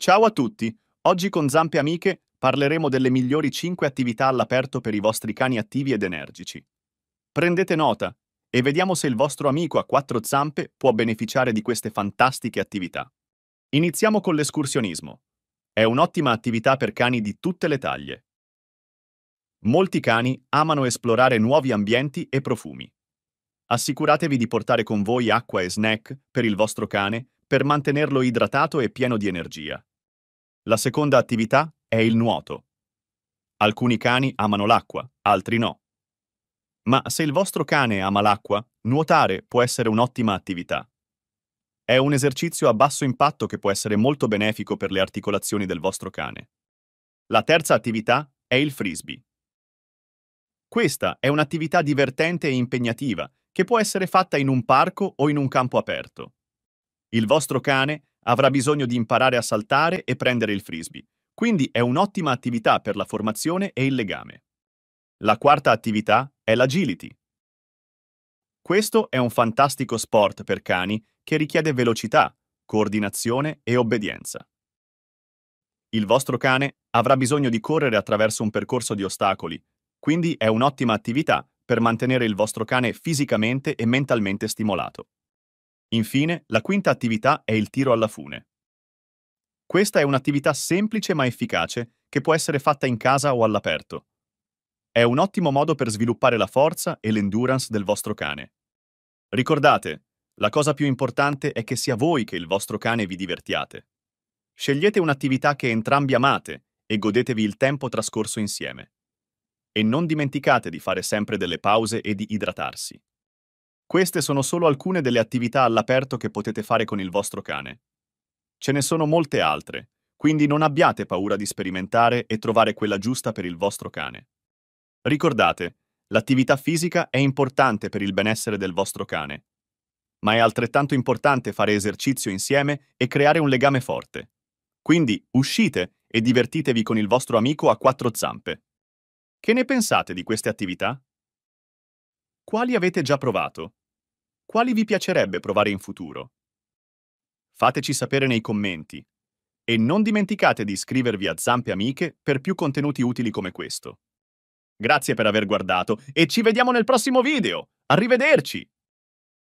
Ciao a tutti! Oggi con Zampe Amiche parleremo delle migliori 5 attività all'aperto per i vostri cani attivi ed energici. Prendete nota e vediamo se il vostro amico a quattro zampe può beneficiare di queste fantastiche attività. Iniziamo con l'escursionismo. È un'ottima attività per cani di tutte le taglie. Molti cani amano esplorare nuovi ambienti e profumi. Assicuratevi di portare con voi acqua e snack per il vostro cane per mantenerlo idratato e pieno di energia. La seconda attività è il nuoto. Alcuni cani amano l'acqua, altri no. Ma se il vostro cane ama l'acqua, nuotare può essere un'ottima attività. È un esercizio a basso impatto che può essere molto benefico per le articolazioni del vostro cane. La terza attività è il frisbee. Questa è un'attività divertente e impegnativa che può essere fatta in un parco o in un campo aperto. Il vostro cane Avrà bisogno di imparare a saltare e prendere il frisbee, quindi è un'ottima attività per la formazione e il legame. La quarta attività è l'agility. Questo è un fantastico sport per cani che richiede velocità, coordinazione e obbedienza. Il vostro cane avrà bisogno di correre attraverso un percorso di ostacoli, quindi è un'ottima attività per mantenere il vostro cane fisicamente e mentalmente stimolato. Infine, la quinta attività è il tiro alla fune. Questa è un'attività semplice ma efficace che può essere fatta in casa o all'aperto. È un ottimo modo per sviluppare la forza e l'endurance del vostro cane. Ricordate, la cosa più importante è che sia voi che il vostro cane vi divertiate. Scegliete un'attività che entrambi amate e godetevi il tempo trascorso insieme. E non dimenticate di fare sempre delle pause e di idratarsi. Queste sono solo alcune delle attività all'aperto che potete fare con il vostro cane. Ce ne sono molte altre, quindi non abbiate paura di sperimentare e trovare quella giusta per il vostro cane. Ricordate, l'attività fisica è importante per il benessere del vostro cane, ma è altrettanto importante fare esercizio insieme e creare un legame forte. Quindi uscite e divertitevi con il vostro amico a quattro zampe. Che ne pensate di queste attività? Quali avete già provato? quali vi piacerebbe provare in futuro? Fateci sapere nei commenti e non dimenticate di iscrivervi a Zampe Amiche per più contenuti utili come questo. Grazie per aver guardato e ci vediamo nel prossimo video! Arrivederci!